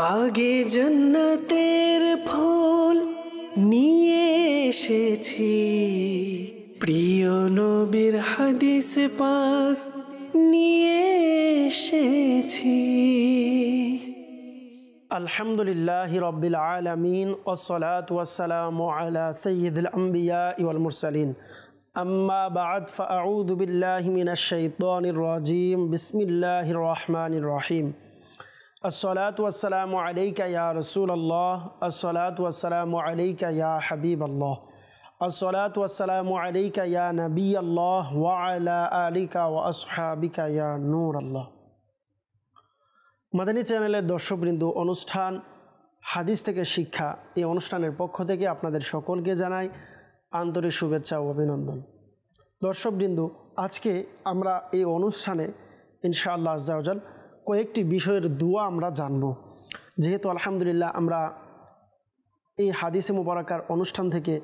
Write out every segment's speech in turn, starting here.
বাগে জন্নতের ফুল নিয়ে এসেছি প্রিয় নবীর হাদিস পাক নিয়ে এসেছি আলহামদুলিল্লাহ রব্বিল আলমিন ওসলাত ওয়াসালাম আলা সঈদুল আম্বিয়া ইউল মুরসালিন আম্মা বাদ ফাউদুবিল্লাহ মিনাশ শাইতানির রাজিম বিসমিল্লাহির রহমানির রহিম আসসালাম ইয়া রসুল আল্লাহ আসসালাম ইয়া হাবিব আল্লাহ আসসালাম ইয়া নবী আল্লাহ ওয়া ওয়ালিকা ওয়াসিকা নূর আল্লাহ মাদানী চ্যানেলের দর্শকবৃন্দ অনুষ্ঠান হাদিস থেকে শিক্ষা এই অনুষ্ঠানের পক্ষ থেকে আপনাদের সকলকে জানাই আন্তরিক শুভেচ্ছা ও অভিনন্দন দর্শকবৃন্দু আজকে আমরা এই অনুষ্ঠানে ইনশাআল্লাহ আজাউজাল কয়েকটি বিষয়ের দোয়া আমরা জানব যেহেতু আলহামদুলিল্লাহ আমরা এই হাদিসে মোবারকার অনুষ্ঠান থেকে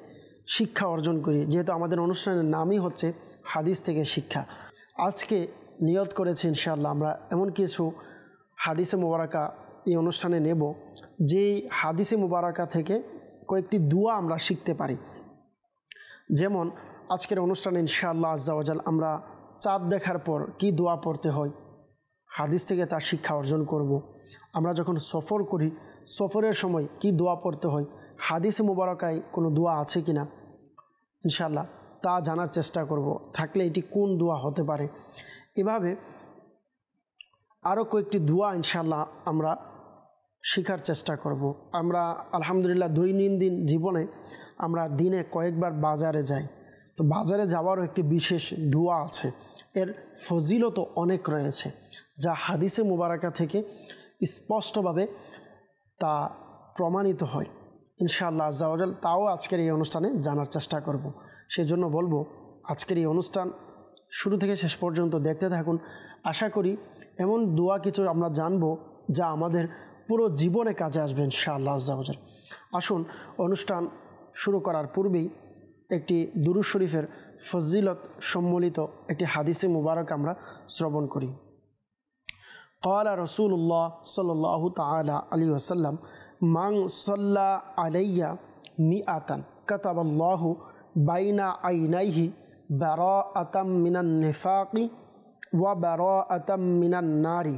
শিক্ষা অর্জন করি যেহেতু আমাদের অনুষ্ঠানের নামই হচ্ছে হাদিস থেকে শিক্ষা আজকে নিয়ত করেছি ইনশাআল্লাহ আমরা এমন কিছু হাদিসে মোবারকা এই অনুষ্ঠানে নেব যেই হাদিসে মোবারকা থেকে কয়েকটি দোয়া আমরা শিখতে পারি যেমন আজকের অনুষ্ঠানে ইনশাআল্লাহ আজ্জাওয়াজাল আমরা চাঁদ দেখার পর কি দোয়া পড়তে হয় হাদিস থেকে তার শিক্ষা অর্জন করব। আমরা যখন সফর করি সফরের সময় কি দোয়া পড়তে হয় হাদিসে মোবারকায় কোনো দোয়া আছে কি না ইনশাল্লাহ তা জানার চেষ্টা করব। থাকলে এটি কোন দোয়া হতে পারে এভাবে আরও কয়েকটি দোয়া ইনশাল্লাহ আমরা শেখার চেষ্টা করব। আমরা আলহামদুলিল্লাহ দৈনন্দিন জীবনে আমরা দিনে কয়েকবার বাজারে যাই তো বাজারে যাওয়ারও একটি বিশেষ দোয়া আছে এর ফজিলত অনেক রয়েছে যা হাদিসে মুবারকা থেকে স্পষ্টভাবে তা প্রমাণিত হয় ইনশাআল্লাহ আজাউজাল তাও আজকের এই অনুষ্ঠানে জানার চেষ্টা করব। সেজন্য বলবো আজকের এই অনুষ্ঠান শুরু থেকে শেষ পর্যন্ত দেখতে থাকুন আশা করি এমন দোয়া কিছু আমরা জানব যা আমাদের পুরো জীবনে কাজে আসবে ইনশাআল্লাহ আজাউজাল আসুন অনুষ্ঠান শুরু করার পূর্বেই একটি দুরু শরীফের ফজিলত সম্বলিত একটি হাদিসে মুবারক আমরা শ্রবণ করি قال رسول الله صلى الله تعالى عليه وسلم من صلى علي مئة كتب الله بين عينيه براءة من النفاق وبراءة من النار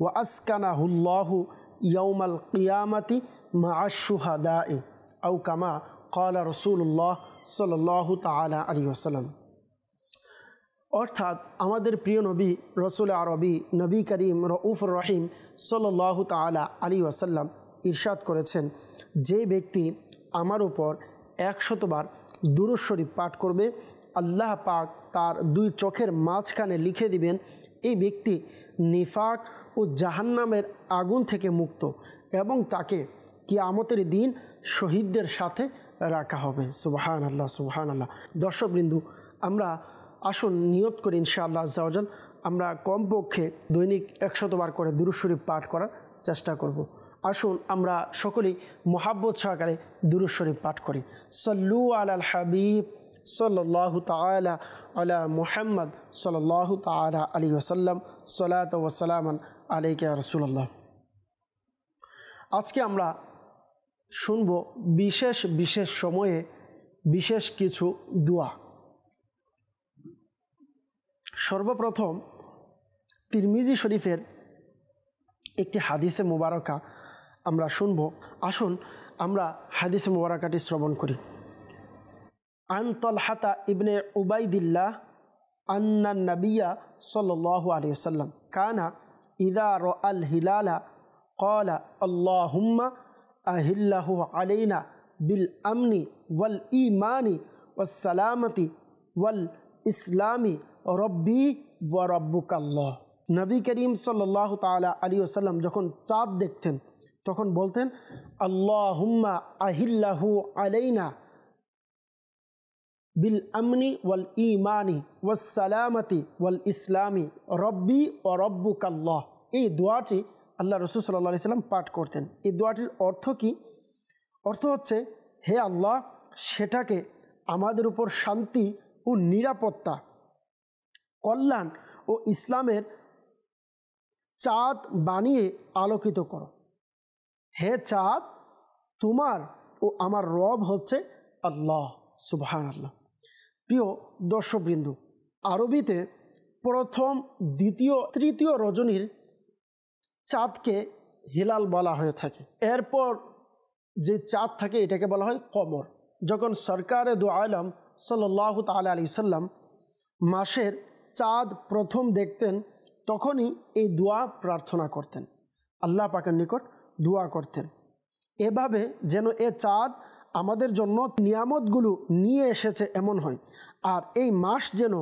وأسكنه الله يوم القيامة مع الشهداء أو كما قال رسول الله صلى الله تعالى عليه وسلم অর্থাৎ আমাদের প্রিয় নবী রসুল আরবি নবী করিম রউফুর রহিম সল্লাহ তালা আলী ওয়াসাল্লাম ইরশাদ করেছেন যে ব্যক্তি আমার উপর একশতবার দুরস্বরী পাঠ করবে আল্লাহ পাক তার দুই চোখের মাঝখানে লিখে দিবেন এই ব্যক্তি নিফাক ও জাহান্নামের আগুন থেকে মুক্ত এবং তাকে কিয়ামতের দিন শহীদদের সাথে রাখা হবে সুবাহান আল্লাহ সুবাহান আল্লাহ দর্শকবৃন্দু আমরা আসুন নিয়ত করি ইনশাআল্লাহ আজ্জাওজাল আমরা কমপক্ষে দৈনিক একশতবার করে দুরুশরীফ পাঠ করার চেষ্টা করব। আসুন আমরা সকলেই মোহাব্বত সহকারে দুরুশরীফ পাঠ করি সল্লু আলাল হাবিব সল্লাহ তালা আলা মুহাম্মদ সল্লাহ তালা আলী ওসাল্লাম সালাত ওসালামান আলাইকে রসুল্লাহ আজকে আমরা শুনব বিশেষ বিশেষ সময়ে বিশেষ কিছু দোয়া সর্বপ্রথম তিরমিজি শরীফের একটি হাদিসে মোবারকা আমরা শুনব আসুন আমরা হাদিসে মোবারকাটি শ্রবণ করি আন তলহাতা ইবনে উবাইদুল্লাহ আন্না নবিয়া সাল্লাহ সাল্লাম কানা ইদার আল হিলালা কলা আল্লাহুম্মা আহিল্লাহু আলাইনা বিল আমনি ওয়াল ইমানি ওয়াসালামতি ওয়াল ইসলামী রব্বি ওয়া রব্বুকাল্লাহ নবী করিম সাল্লাহ তালা আলী ওসাল্লাম যখন চাঁদ দেখতেন তখন বলতেন আল্লাহ হুম্মা আহিল্লাহু আলাইনা বিল আমনি ওয়াল ইমানি সালামতি ওয়াল ইসলামি রব্বি ও রব্বুকাল্লাহ এই দোয়াটি আল্লাহ রসুল সাল্লা সাল্লাম পাঠ করতেন এই দোয়াটির অর্থ কি অর্থ হচ্ছে হে আল্লাহ সেটাকে আমাদের উপর শান্তি ও নিরাপত্তা কল্যাণ ও ইসলামের চাঁদ বানিয়ে আলোকিত করো হে চাঁদ তোমার ও আমার রব হচ্ছে আল্লাহ সুবাহান আল্লাহ প্রিয় দর্শকবৃন্দু আরবিতে প্রথম দ্বিতীয় তৃতীয় রজনীর চাঁদকে হিলাল বলা হয়ে থাকে এরপর যে চাঁদ থাকে এটাকে বলা হয় কমর যখন সরকারে দু আলম সাল্লাহ তাল আলি সাল্লাম মাসের চাঁদ প্রথম দেখতেন তখনই এই দোয়া প্রার্থনা করতেন আল্লাহ পাকের নিকট দোয়া করতেন এভাবে যেন এ চাঁদ আমাদের জন্য নিয়ামতগুলো নিয়ে এসেছে এমন হয় আর এই মাস যেন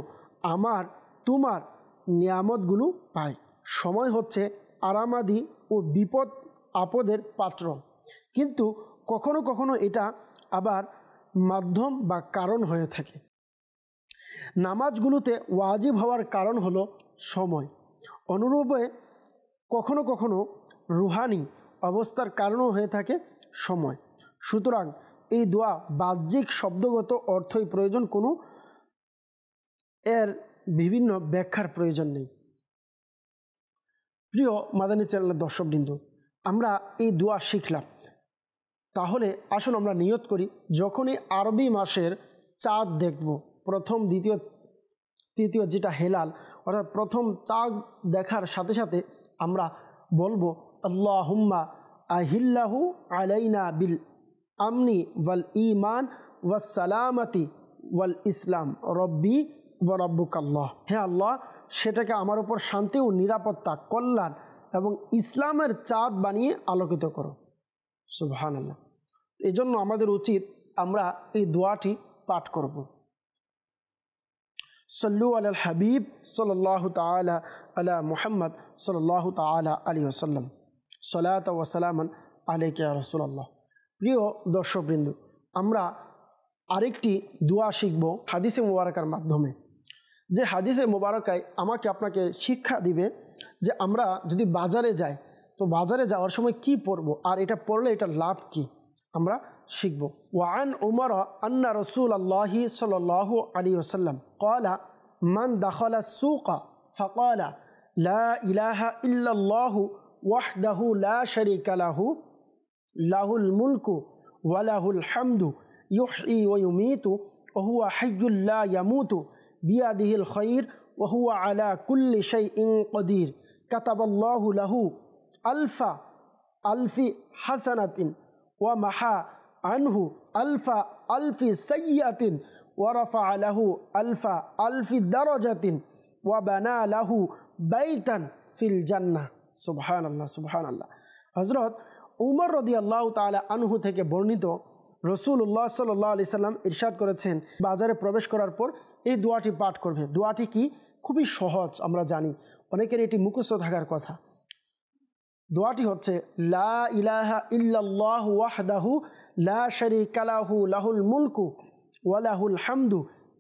আমার তোমার নিয়ামতগুলো পায় সময় হচ্ছে আরামাদি ও বিপদ আপদের পাত্র কিন্তু কখনো কখনো এটা আবার মাধ্যম বা কারণ হয়ে থাকে নামাজগুলোতে ওয়াজিব হওয়ার কারণ হলো সময় অনুরূপে কখনো কখনো রুহানি অবস্থার কারণও হয়ে থাকে সময় সুতরাং এই দোয়া বাহ্যিক শব্দগত অর্থই প্রয়োজন কোনো এর বিভিন্ন ব্যাখ্যার প্রয়োজন নেই প্রিয় মাদানী চ্যানেলের দর্শকবৃন্দ আমরা এই দোয়া শিখলাম তাহলে আসুন আমরা নিয়ত করি যখনই আরবি মাসের চাঁদ দেখব প্রথম দ্বিতীয় তৃতীয় যেটা হেলাল অর্থাৎ প্রথম চাঁদ দেখার সাথে সাথে আমরা বলবো আল্লাহুম্মা আহিল্লাহু আলাইনা বিল আমনি ওয়াল ইমান ওয়া সালামতি ওয়াল ইসলাম রব্বি ওয়ারব্বুকাল্লাহ হে আল্লাহ সেটাকে আমার উপর শান্তি ও নিরাপত্তা কল্যাণ এবং ইসলামের চাঁদ বানিয়ে আলোকিত করো সুবহান আল্লাহ এই জন্য আমাদের উচিত আমরা এই দোয়াটি পাঠ করবো সল্লু আল হাবিব সল্লাহ তালা আলা মুহাম্মদ সল্লাহ তালা আলী ওসাল্লাম সলাত ওয়াসালামন আলিকা রসুল্লাহ প্রিয় দর্শকবৃন্দ আমরা আরেকটি দোয়া শিখব হাদিসে মুবারকার মাধ্যমে যে হাদিসে মোবারকায় আমাকে আপনাকে শিক্ষা দিবে যে আমরা যদি বাজারে যাই তো বাজারে যাওয়ার সময় কি পরব আর এটা পড়লে এটা লাভ কি আমরা শিখব وعن عمر ان رسول الله صلى الله عليه وسلم قال من دخل السوق فقال لا اله الا الله وحده لا شريك له له الملك وله الحمد يحيي ويميت وهو حي لا يموت بيده الخير وهو على كل شيء قدير كتب الله له الف الف حسنه ومحى আনহু আলফা আলফি সৈয়াতিন ওয়ারফা আলাহু আলফা আলফি দারজাতিন ওয়া বানা আলাহু বাইটান ফিল জান্না সুবহান আল্লাহ সুবহান আল্লাহ হজরত উমর রদি আল্লাহ তালা আনহু থেকে বর্ণিত রসুল্লাহ সাল্লাহ আলি সাল্লাম ইরশাদ করেছেন বাজারে প্রবেশ করার পর এই দোয়াটি পাঠ করবে দোয়াটি কি খুবই সহজ আমরা জানি অনেকের এটি মুখস্থ থাকার কথা দোয়াটি হচ্ছে লা ইলাহা ইল্লাল্লাহু ওয়াহদাহু লা শারীকা লাহু লাহুল মুলকু ওয়া লাহুল হামদু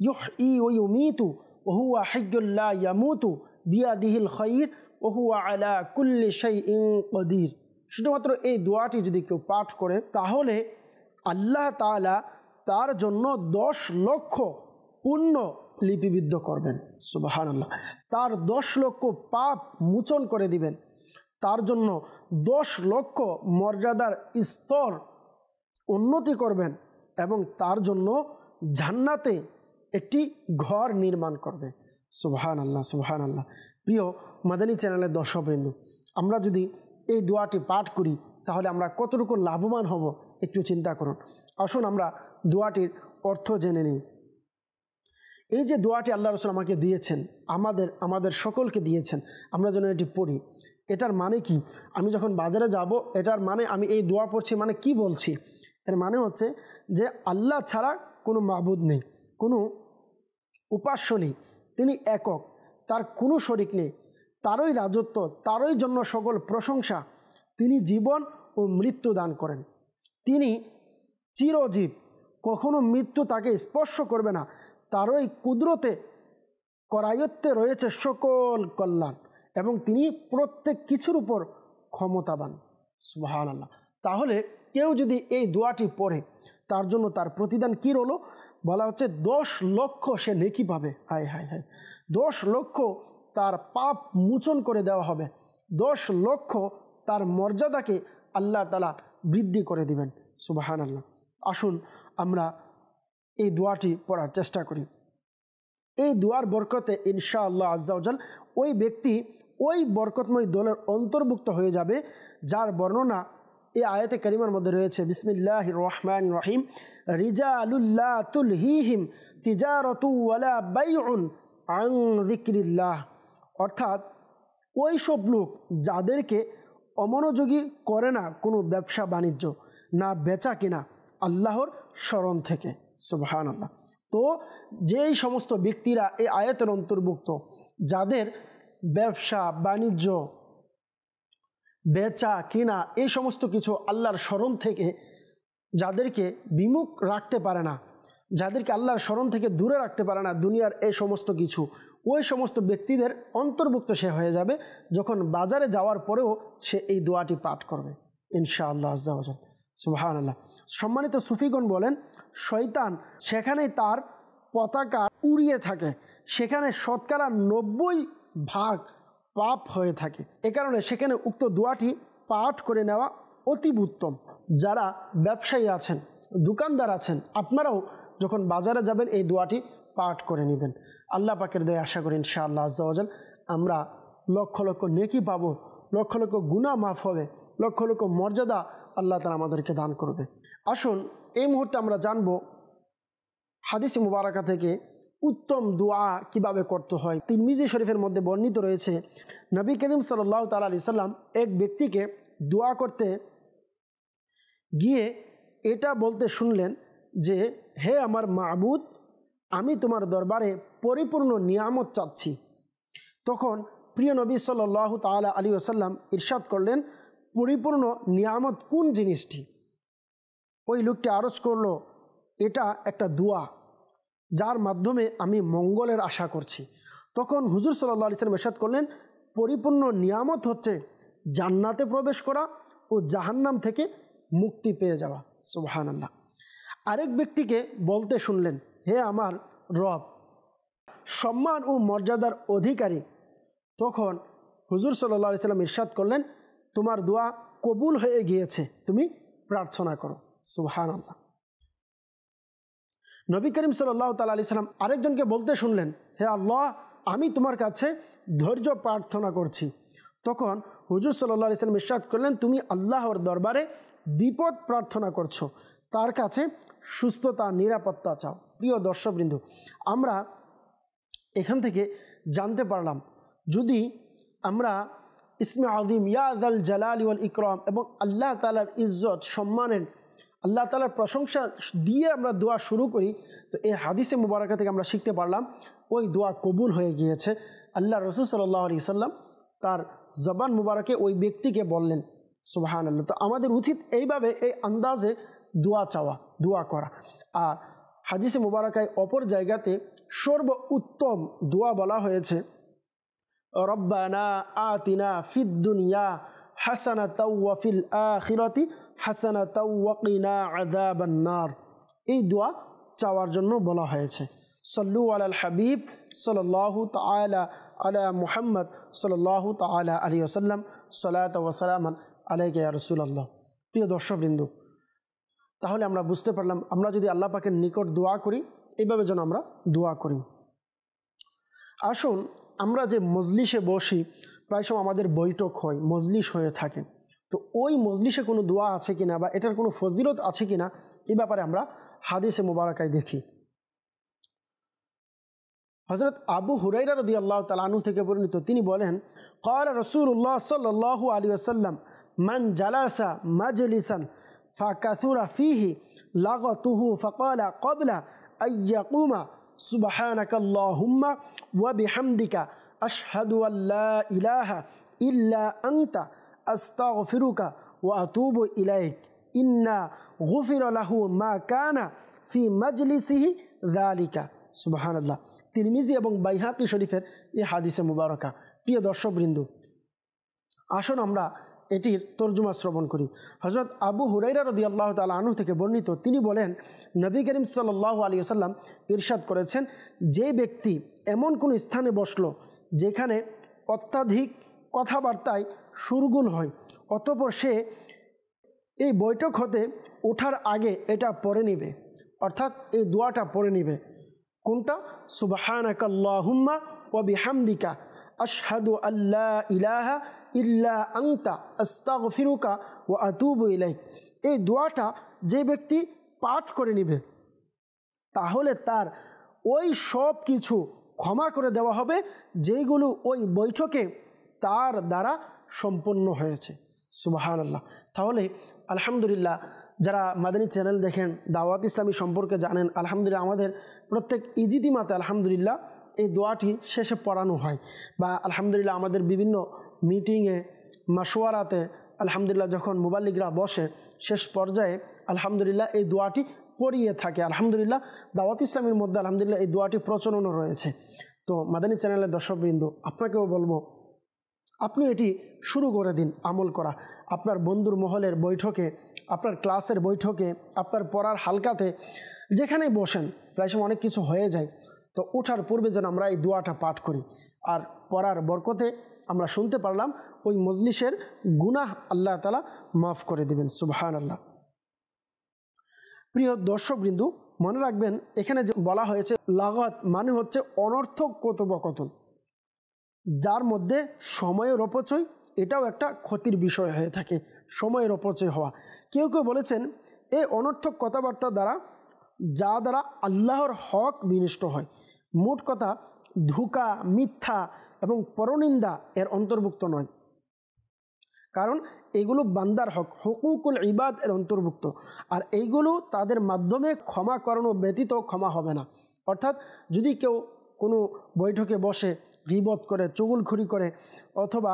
ইউহই ওয়া ইউমীতু ওয়া হুয়া হাইয়্যুল লা ইয়ামুতু বিয়াদিহিল খৈর ওয়া হুয়া আলা কুল্লি শাইইন কদির শুধুমাত্র এই দোয়াটি যদি কেউ পাঠ করে তাহলে আল্লাহ তাআলা তার জন্য দশ লক্ষ পূর্ণ লিপিবিদ্ধ করবেন সুবাহান তার দশ লক্ষ পাপ মোচন করে দিবেন তার জন্য দশ লক্ষ মর্যাদার স্তর উন্নতি করবেন এবং তার জন্য জান্নাতে একটি ঘর নির্মাণ করবে সুহান আল্লাহ সুহান আল্লাহ প্রিয় মাদানী চ্যানেলের দর্শকবৃন্দু আমরা যদি এই দোয়াটি পাঠ করি তাহলে আমরা কতটুকু লাভবান হব একটু চিন্তা করুন আসুন আমরা দোয়াটির অর্থ জেনে নিই এই যে দোয়াটি আল্লাহ রসুল আমাকে দিয়েছেন আমাদের আমাদের সকলকে দিয়েছেন আমরা যেন এটি পড়ি এটার মানে কি আমি যখন বাজারে যাব এটার মানে আমি এই দোয়া পড়ছি মানে কি বলছি এর মানে হচ্ছে যে আল্লাহ ছাড়া কোনো মাহবুদ নেই কোনো উপাস্য নেই তিনি একক তার কোনো শরিক নেই তারই রাজত্ব তারই জন্য সকল প্রশংসা তিনি জীবন ও মৃত্যু দান করেন তিনি চিরজীব কখনো মৃত্যু তাকে স্পর্শ করবে না তারই কুদরতে করায়ত্তে রয়েছে সকল কল্যাণ এবং তিনি প্রত্যেক কিছুর উপর ক্ষমতাবান সুহান আল্লাহ তাহলে কেউ যদি এই দোয়াটি পড়ে তার জন্য তার প্রতিদান কী রলো বলা হচ্ছে দশ লক্ষ সে নেকি পাবে হায় হায় হায় দশ লক্ষ তার পাপ মোচন করে দেওয়া হবে দশ লক্ষ তার মর্যাদাকে আল্লাহ তালা বৃদ্ধি করে দিবেন সুবাহান আল্লাহ আসুন আমরা এই দোয়াটি পড়ার চেষ্টা করি এই দুয়ার বরকতে ইনশা আল্লাহ আজ্জাউজাল ওই ব্যক্তি ওই বরকতময় দলের অন্তর্ভুক্ত হয়ে যাবে যার বর্ণনা এই আয়াতে করিমার মধ্যে রয়েছে বিসমিল্লাহ রহমান রহিম রিজালুল্লাহ তুলহিহিম তিজারতুওয়ালা বাইউন আং জিক্রিল্লাহ অর্থাৎ ওই সব লোক যাদেরকে অমনোযোগী করে না কোনো ব্যবসা বাণিজ্য না বেচা কিনা আল্লাহর স্মরণ থেকে সুবহান আল্লাহ তো যেই সমস্ত ব্যক্তিরা এই আয়াতের অন্তর্ভুক্ত যাদের ব্যবসা বাণিজ্য বেচা কিনা এই সমস্ত কিছু আল্লাহর স্মরণ থেকে যাদেরকে বিমুখ রাখতে পারে না যাদেরকে আল্লাহর স্মরণ থেকে দূরে রাখতে পারে না দুনিয়ার এই সমস্ত কিছু ওই সমস্ত ব্যক্তিদের অন্তর্ভুক্ত সে হয়ে যাবে যখন বাজারে যাওয়ার পরেও সে এই দোয়াটি পাঠ করবে ইনশাআল্লাহ আজ্জাওয়াজাল সুহান আল্লাহ সম্মানিত সুফিগণ বলেন শৈতান সেখানেই তার পতাকা উড়িয়ে থাকে সেখানে শতকরা নব্বই ভাগ পাপ হয়ে থাকে এ কারণে সেখানে উক্ত দোয়াটি পাঠ করে নেওয়া অতি উত্তম যারা ব্যবসায়ী আছেন দোকানদার আছেন আপনারাও যখন বাজারে যাবেন এই দোয়াটি পাঠ করে নেবেন আল্লাহ পাকের দয়ে আশা করি আল্লাহ আজ্জাওয়াজাল আমরা লক্ষ লক্ষ নেকি পাবো লক্ষ লক্ষ গুণা মাফ হবে লক্ষ লক্ষ মর্যাদা আল্লাহ তালা আমাদেরকে দান করবে আসুন এই মুহূর্তে আমরা জানব হাদিস মুবারাকা থেকে উত্তম দোয়া কিভাবে করতে হয় মিজি শরীফের মধ্যে বর্ণিত রয়েছে নবী করিম সাল্লাহ তাল আলি সাল্লাম এক ব্যক্তিকে দোয়া করতে গিয়ে এটা বলতে শুনলেন যে হে আমার মাবুদ আমি তোমার দরবারে পরিপূর্ণ নিয়ামত চাচ্ছি তখন প্রিয় নবী সাল্লাহ তাল আলী ওসাল্লাম ইরশাদ করলেন পরিপূর্ণ নিয়ামত কোন জিনিসটি ওই লোকটি আরজ করল এটা একটা দোয়া যার মাধ্যমে আমি মঙ্গলের আশা করছি তখন হুজুর আলি ইসলাম এরশাদ করলেন পরিপূর্ণ নিয়ামত হচ্ছে জান্নাতে প্রবেশ করা ও জাহান্নাম থেকে মুক্তি পেয়ে যাওয়া সুবাহান আল্লাহ আরেক ব্যক্তিকে বলতে শুনলেন হে আমার রব সম্মান ও মর্যাদার অধিকারী তখন হুজুর আলি সাল্লাম ইরশাদ করলেন তোমার দোয়া কবুল হয়ে গিয়েছে তুমি প্রার্থনা করো সুহান আল্লাহ নবী করিম সাল্লাহ তালা আলি সাল্লাম আরেকজনকে বলতে শুনলেন হে আল্লাহ আমি তোমার কাছে ধৈর্য প্রার্থনা করছি তখন হুজুর সাল্লাহ আলি সাল্লাম ইস্বাদ করলেন তুমি আল্লাহর দরবারে বিপদ প্রার্থনা করছো তার কাছে সুস্থতা নিরাপত্তা চাও প্রিয় দর্শকবৃন্দু আমরা এখান থেকে জানতে পারলাম যদি আমরা ইসমে আজিম ইয়াদ আল জালাল ইউল ইকরম এবং আল্লাহ তালার ইজ্জত সম্মানের আল্লাহ তালার প্রশংসা দিয়ে আমরা দোয়া শুরু করি তো এই হাদিসে মুবারকা থেকে আমরা শিখতে পারলাম ওই দোয়া কবুল হয়ে গিয়েছে আল্লাহ রসুল সাল্লাহ আলি সাল্লাম তার জবান মুবারকে ওই ব্যক্তিকে বললেন সুবাহান আল্লাহ তো আমাদের উচিত এইভাবে এই আন্দাজে দোয়া চাওয়া দোয়া করা আর হাদিসে মুবারকায় অপর জায়গাতে সর্ব উত্তম দোয়া বলা হয়েছে রব্বানা হাসানা হাসানা এই চাওয়ার জন্য বলা হয়েছে সল্লু আলাল হাবিব সল্লাহ তালা আলা মুহাম্মদ সল্লাহ তালা আলী আসাল্লাম সলাত আলাইকে রসুল্লাহ প্রিয় দর্শকবৃন্দ তাহলে আমরা বুঝতে পারলাম আমরা যদি আল্লাহ পাকের নিকট দোয়া করি এইভাবে যেন আমরা দোয়া করি আসুন আমরা যে মজলিসে বসি প্রায় সময় আমাদের বৈঠক হয় মজলিস হয়ে থাকে তো ওই মজলিসে কোনো দোয়া আছে কিনা বা এটার কোনো ফজিলত আছে কিনা এ ব্যাপারে আমরা হাদিসে মোবারকায় দেখি হজরত আবু হুরাইরা রদি আল্লাহ তালানু থেকে পরিণত তিনি বলেন কর রসুল্লাহ সাল্লাহ আলী আসাল্লাম মান জালাসা মাজলিসান কাসুরা ফিহি লাগতুহু ফকলা কবলা আইয়াকুমা সুবাহানাক আল্লাহুম্মা ওয়া বিহামদিকা আশহাদু আল্লা ইলাহা ইল্লা আংতা আস্তাগফিরুকা ওয়া আতুবু ইলাইক ইন্না গুফির লাহু মা কানা ফি মাজলিসিহি দালিকা সুবাহানাল্লাহ তিরমিজি এবং বাইহাকি শরীফের এই হাদিসে মুবারকা প্রিয় দর্শকবৃন্দ আসুন আমরা এটির তর্জুমা শ্রবণ করি হজরত আবু হুরাইরা রদি আল্লাহ তালা আনু থেকে বর্ণিত তিনি বলেন নবী করিম সাল্লাহ আলী আসাল্লাম ইরশাদ করেছেন যে ব্যক্তি এমন কোনো স্থানে বসল যেখানে অত্যাধিক কথাবার্তায় সুরগুল হয় অতপর সে এই বৈঠক হতে ওঠার আগে এটা পড়ে নিবে অর্থাৎ এই দোয়াটা পড়ে নিবে কোনটা সুবাহানাকাল্লাহুম্মা ওয়া বিহামদিকা আশহাদু আল্লাহ ইলাহা ইল্লা আংতা আস্তাগ ফিরুকা ও আতুব ইলাই এই দোয়াটা যে ব্যক্তি পাঠ করে নিবে তাহলে তার ওই সব কিছু ক্ষমা করে দেওয়া হবে যেইগুলো ওই বৈঠকে তার দ্বারা সম্পন্ন হয়েছে সুবাহান আল্লাহ তাহলে আলহামদুলিল্লাহ যারা মাদানী চ্যানেল দেখেন দাওয়াত ইসলামী সম্পর্কে জানেন আলহামদুলিল্লাহ আমাদের প্রত্যেক ইজিদিমাতে আলহামদুলিল্লাহ এই দোয়াটি শেষে পড়ানো হয় বা আলহামদুলিল্লাহ আমাদের বিভিন্ন মিটিংয়ে মাসোয়ারাতে আলহামদুলিল্লাহ যখন মুবাল্লিকরা বসে শেষ পর্যায়ে আলহামদুলিল্লাহ এই দোয়াটি পড়িয়ে থাকে আলহামদুলিল্লাহ দাওয়াত ইসলামের মধ্যে আলহামদুলিল্লাহ এই দোয়াটি প্রচলনও রয়েছে তো মাদানী চ্যানেলের দর্শকবৃন্দ আপনাকেও বলবো আপনি এটি শুরু করে দিন আমল করা আপনার বন্ধুর মহলের বৈঠকে আপনার ক্লাসের বৈঠকে আপনার পড়ার হালকাতে যেখানে বসেন প্রায় সময় অনেক কিছু হয়ে যায় তো ওঠার পূর্বে যেন আমরা এই দোয়াটা পাঠ করি আর পড়ার বরকতে আমরা শুনতে পারলাম ওই মজলিসের গুনাহ আল্লাহ তালা মাফ করে দিবেন সুবহান আল্লাহ প্রিয় দর্শকবৃন্দু মনে রাখবেন এখানে যে বলা হয়েছে লাগত মানে হচ্ছে অনর্থক কথোপকথন যার মধ্যে সময়ের অপচয় এটাও একটা ক্ষতির বিষয় হয়ে থাকে সময়ের অপচয় হওয়া কেউ কেউ বলেছেন এই অনর্থক কথাবার্তা দ্বারা যা দ্বারা আল্লাহর হক বিনষ্ট হয় মোট কথা ধুকা মিথ্যা এবং পরনিন্দা এর অন্তর্ভুক্ত নয় কারণ এগুলো বান্দার হক হকুকুল ইবাদ এর অন্তর্ভুক্ত আর এইগুলো তাদের মাধ্যমে ক্ষমা করানো ব্যতীত ক্ষমা হবে না অর্থাৎ যদি কেউ কোনো বৈঠকে বসে গিবত করে চুগুলখুরি করে অথবা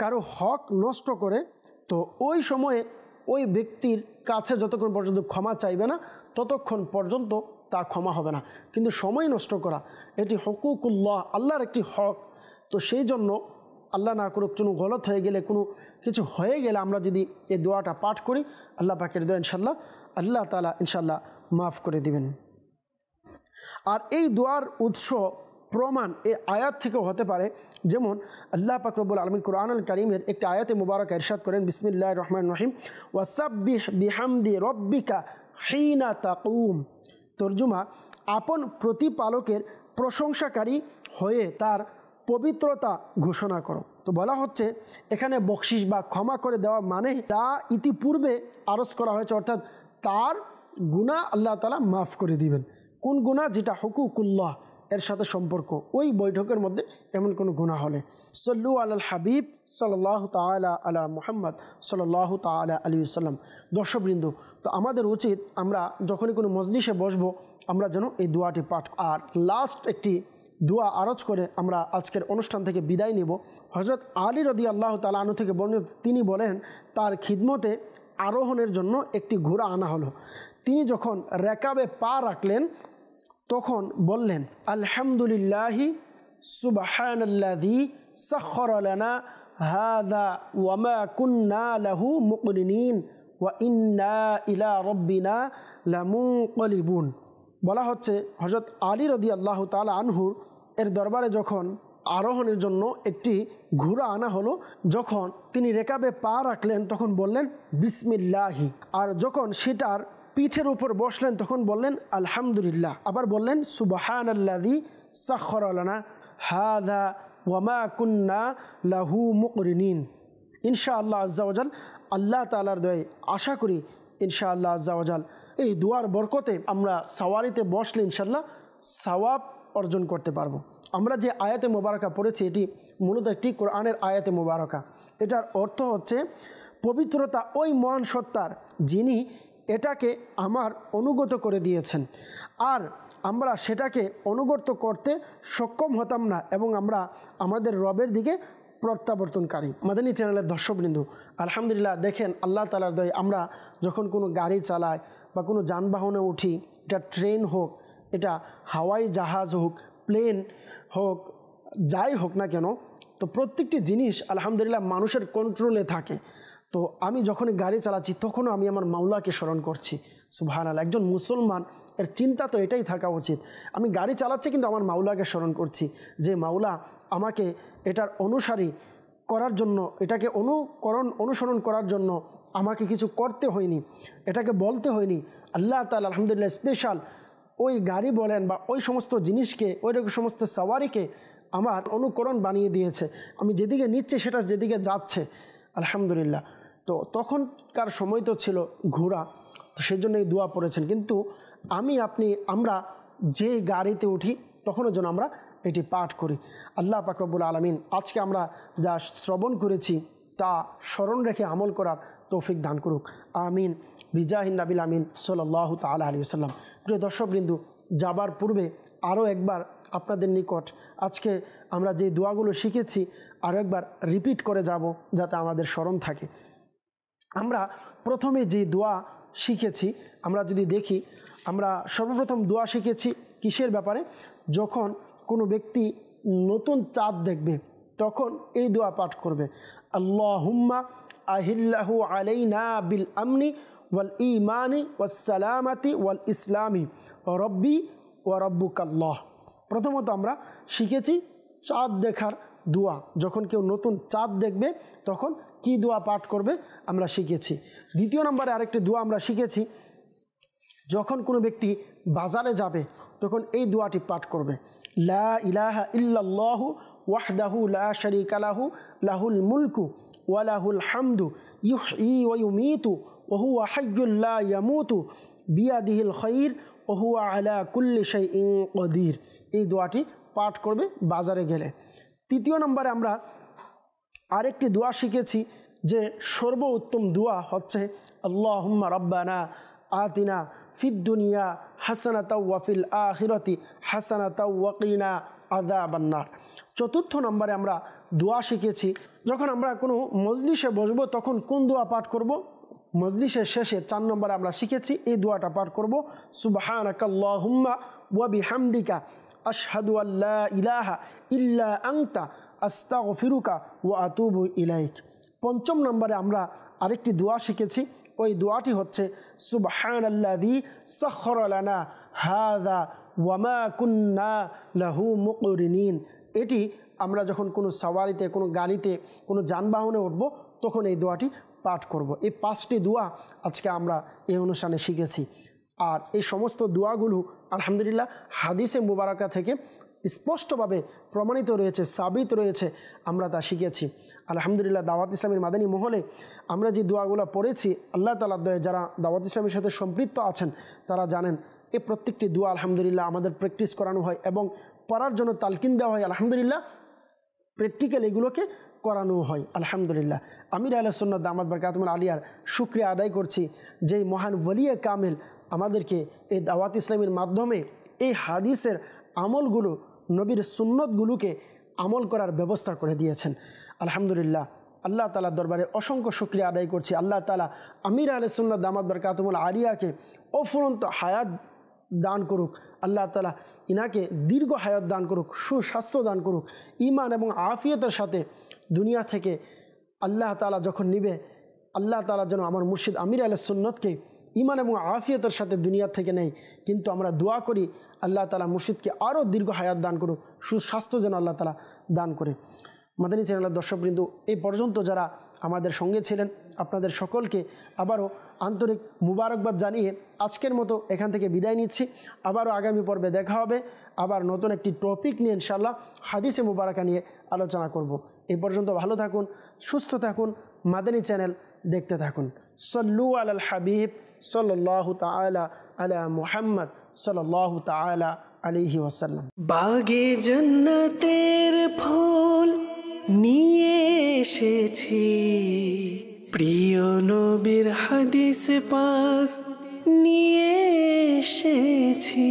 কারো হক নষ্ট করে তো ওই সময়ে ওই ব্যক্তির কাছে যতক্ষণ পর্যন্ত ক্ষমা চাইবে না ততক্ষণ পর্যন্ত তা ক্ষমা হবে না কিন্তু সময় নষ্ট করা এটি হকুকুল্লাহ আল্লাহর একটি হক তো সেই জন্য আল্লাহ না করুক কোনো গলত হয়ে গেলে কোনো কিছু হয়ে গেলে আমরা যদি এই দোয়াটা পাঠ করি আল্লাহ পাকের দোয়া ইনশাল্লাহ আল্লাহ তালা ইনশাল্লাহ মাফ করে দিবেন আর এই দোয়ার উৎস প্রমাণ এ আয়াত থেকেও হতে পারে যেমন আল্লাহ পাকরবুল আলমী আল করিমের একটি আয়াতে মুবারক ইরশাদ করেন বিসমিল্লা রহমান রহিম ওয়াসাব্বিহ বিহামদি রব্বিকা হিনা তাকুম তর্জুমা আপন প্রতিপালকের প্রশংসাকারী হয়ে তার পবিত্রতা ঘোষণা করো তো বলা হচ্ছে এখানে বকশিস বা ক্ষমা করে দেওয়া মানে তা ইতিপূর্বে আরোস করা হয়েছে অর্থাৎ তার গুণা আল্লাহ তালা মাফ করে দিবেন কোন গুণা যেটা হকুকুল্লাহ এর সাথে সম্পর্ক ওই বৈঠকের মধ্যে এমন কোনো গুণা হলে সল্লু আল হাবিব সাল্লাহ তালা আলা মোহাম্মদ সাল্লাহ তালা আলী সাল্লাম দর্শকবৃন্দ তো আমাদের উচিত আমরা যখনই কোনো মজলিসে বসবো আমরা যেন এই দোয়াটি পাঠ আর লাস্ট একটি দোয়া আরজ করে আমরা আজকের অনুষ্ঠান থেকে বিদায় নেব হজরত আলী রদি আল্লাহ আনু থেকে বর্ণিত তিনি বলেন তার খিদমতে আরোহণের জন্য একটি ঘোড়া আনা হলো তিনি যখন রেকাবে পা রাখলেন তখন বললেন আলহামদুলিল্লাহি সুবাহানাল্লাদি ওয়ামা কুন্না লাহু ওয়া ইন্না ইলা রব্বিনা বলা হচ্ছে হজরত আলী রদি আল্লাহ তালা আনহুর এর দরবারে যখন আরোহণের জন্য একটি ঘোড়া আনা হলো যখন তিনি রেকাবে পা রাখলেন তখন বললেন বিসমিল্লাহি আর যখন সেটার পিঠের উপর বসলেন তখন বললেন আলহামদুলিল্লাহ আবার বললেন সুবাহান আল্লাদি হা হাদা ওয়ামা কুন্না লাহু মুকরিন ইনশা আল্লাহ আজ্জাওজাল আল্লাহ তালার দয়ে আশা করি ইনশা আল্লাহ আজ্জাওজাল এই দুয়ার বরকতে আমরা সাওয়ারিতে বসলে ইনশাল্লাহ সাওয়াব অর্জন করতে পারবো আমরা যে আয়াতে মোবারকা পড়েছি এটি মূলত একটি কোরআনের আয়াতে মোবারকা এটার অর্থ হচ্ছে পবিত্রতা ওই মহান সত্তার যিনি এটাকে আমার অনুগত করে দিয়েছেন আর আমরা সেটাকে অনুগত করতে সক্ষম হতাম না এবং আমরা আমাদের রবের দিকে প্রত্যাবর্তনকারী মাদানী চ্যানেলের দর্শকবৃন্দু আলহামদুলিল্লাহ দেখেন আল্লাহ তালার দয় আমরা যখন কোনো গাড়ি চালাই বা কোনো যানবাহনে উঠি এটা ট্রেন হোক এটা হাওয়াই জাহাজ হোক প্লেন হোক যাই হোক না কেন তো প্রত্যেকটি জিনিস আলহামদুলিল্লাহ মানুষের কন্ট্রোলে থাকে তো আমি যখন গাড়ি চালাচ্ছি তখনও আমি আমার মাওলাকে স্মরণ করছি সুভানাল একজন মুসলমান এর চিন্তা তো এটাই থাকা উচিত আমি গাড়ি চালাচ্ছি কিন্তু আমার মাওলাকে স্মরণ করছি যে মাওলা আমাকে এটার অনুসারী করার জন্য এটাকে অনুকরণ অনুসরণ করার জন্য আমাকে কিছু করতে হয়নি এটাকে বলতে হয়নি আল্লাহ তালা আলহামদুলিল্লাহ স্পেশাল ওই গাড়ি বলেন বা ওই সমস্ত জিনিসকে ওই সমস্ত সাওয়ারিকে আমার অনুকরণ বানিয়ে দিয়েছে আমি যেদিকে নিচ্ছে সেটা যেদিকে যাচ্ছে আলহামদুলিল্লাহ তো তখনকার সময় তো ছিল ঘোড়া তো সেই জন্য এই দোয়া পড়েছেন কিন্তু আমি আপনি আমরা যে গাড়িতে উঠি তখনও যেন আমরা এটি পাঠ করি আল্লাহ পাকবুল আলমিন আজকে আমরা যা শ্রবণ করেছি তা স্মরণ রেখে আমল করার তৌফিক দান করুক আমিন বিজাহিন নাবিল আমিন সোল্লাহ তাল আলী আসাল্লাম প্রিয় দর্শকবৃন্দু যাবার পূর্বে আরও একবার আপনাদের নিকট আজকে আমরা যে দোয়াগুলো শিখেছি আরও একবার রিপিট করে যাব যাতে আমাদের স্মরণ থাকে আমরা প্রথমে যে দোয়া শিখেছি আমরা যদি দেখি আমরা সর্বপ্রথম দোয়া শিখেছি কিসের ব্যাপারে যখন কোনো ব্যক্তি নতুন চাঁদ দেখবে তখন এই দোয়া পাঠ করবে আল্লাহ হুম্মা আলাই আলাইনা বিল আমনি ওয়াল ইমানি সালামাতি ওয়াল ইসলামি রব্বি ও রব্বুকাল্লাহ প্রথমত আমরা শিখেছি চাঁদ দেখার দোয়া যখন কেউ নতুন চাঁদ দেখবে তখন কি দোয়া পাঠ করবে আমরা শিখেছি দ্বিতীয় নম্বরে আরেকটি দোয়া আমরা শিখেছি যখন কোনো ব্যক্তি বাজারে যাবে তখন এই দোয়াটি পাঠ করবে লা ইলাহা ইল্লাল্লাহ ওয়াহদাহু লা লাহু লাহুল মুলকু ওয়ালাহুল হামদু ইউহ ই ওয়ুমিতু ওহু আহাইল্লা ইয়ামুতু বিয়াদিহিল খয়ির ওহু আলা কুল্লি শাই ইং অধীর এই দোয়াটি পাঠ করবে বাজারে গেলে তৃতীয় নম্বরে আমরা আরেকটি দোয়া শিখেছি যে সর্ব উত্তম দোয়া হচ্ছে আল্লাহ রব্বানা আতিনা দুনিয়া হাসানা তাউ ওয়াফিল হাসানা হাসানাতা ওয়াকিনা আদা বান্নার চতুর্থ নম্বরে আমরা দোয়া শিখেছি যখন আমরা কোনো মজলিসে বসবো তখন কোন দোয়া পাঠ করব মজলিসের শেষে চার নম্বরে আমরা শিখেছি এই দোয়াটা পাঠ করব সুবাহিকা হামদিকা ইলাহা ইল্লা আতুবু ইলাইক পঞ্চম নম্বরে আমরা আরেকটি দোয়া শিখেছি ওই দোয়াটি হচ্ছে সুবাহিন লাহু এটি আমরা যখন কোনো সাওয়ারিতে কোনো গাড়িতে কোনো যানবাহনে উঠবো তখন এই দোয়াটি পাঠ করব। এই পাঁচটি দোয়া আজকে আমরা এই অনুষ্ঠানে শিখেছি আর এই সমস্ত দোয়াগুলো আলহামদুলিল্লাহ হাদিসে মুবারকা থেকে স্পষ্টভাবে প্রমাণিত রয়েছে সাবিত রয়েছে আমরা তা শিখেছি আলহামদুলিল্লাহ দাওয়াত ইসলামের মাদানী মহলে আমরা যে দোয়াগুলো পড়েছি আল্লাহ তালা দোয়া যারা দাওয়াত ইসলামের সাথে সম্পৃক্ত আছেন তারা জানেন এ প্রত্যেকটি দোয়া আলহামদুলিল্লাহ আমাদের প্র্যাকটিস করানো হয় এবং পড়ার জন্য তালকিন দেওয়া হয় আলহামদুলিল্লাহ প্র্যাকটিক্যাল এগুলোকে করানো হয় আলহামদুলিল্লাহ আমির আলাহসন্না দামাদ বরকাতমুল আলিয়ার শুক্রিয়া আদায় করছি যে মহান ওলিয়া কামেল আমাদেরকে এই দাওয়াত ইসলামের মাধ্যমে এই হাদিসের আমলগুলো নবীর সুন্নতগুলোকে আমল করার ব্যবস্থা করে দিয়েছেন আলহামদুলিল্লাহ আল্লাহ তালার দরবারে অসংখ্য শুক্রিয়া আদায় করছি আল্লাহ তালা আমির আলসুল্লাহ দামাদ বরকাতমুল আলিয়াকে অফুরন্ত হায়াত দান করুক আল্লাহ তালা ইনাকে দীর্ঘ হায়াত দান করুক সুস্বাস্থ্য দান করুক ইমান এবং আফিয়তের সাথে দুনিয়া থেকে আল্লাহ তালা যখন নিবে আল্লাহ তালা যেন আমার মুর্শিদ আমির আল্লাহ সুন্নতকে ইমান এবং আফিয়তের সাথে দুনিয়া থেকে নেই কিন্তু আমরা দোয়া করি আল্লাহ তালা মুর্শিদকে আরও দীর্ঘ হায়াত দান করুক সুস্বাস্থ্য যেন আল্লাহ তালা দান করে মাদানী চ্যানেলের দর্শকবৃন্দু এই পর্যন্ত যারা আমাদের সঙ্গে ছিলেন আপনাদের সকলকে আবারও আন্তরিক মুবারকবাদ জানিয়ে আজকের মতো এখান থেকে বিদায় নিচ্ছি আবারও আগামী পর্বে দেখা হবে আবার নতুন একটি টপিক নিয়ে ইনশাল্লাহ হাদিসে মুবারকা নিয়ে আলোচনা করব এ পর্যন্ত ভালো থাকুন সুস্থ থাকুন মাদানী চ্যানেল দেখতে থাকুন সল্লু আল হাবিব সল্লাহ তালা আলা মুহাম্মদ সল্লাহ তালা আলিহি ওসাল্লাম বাগে জন্নতের ফুল নিয়ে এসেছি প্রিয় নবীর হাদিস পাক নিয়ে এসেছি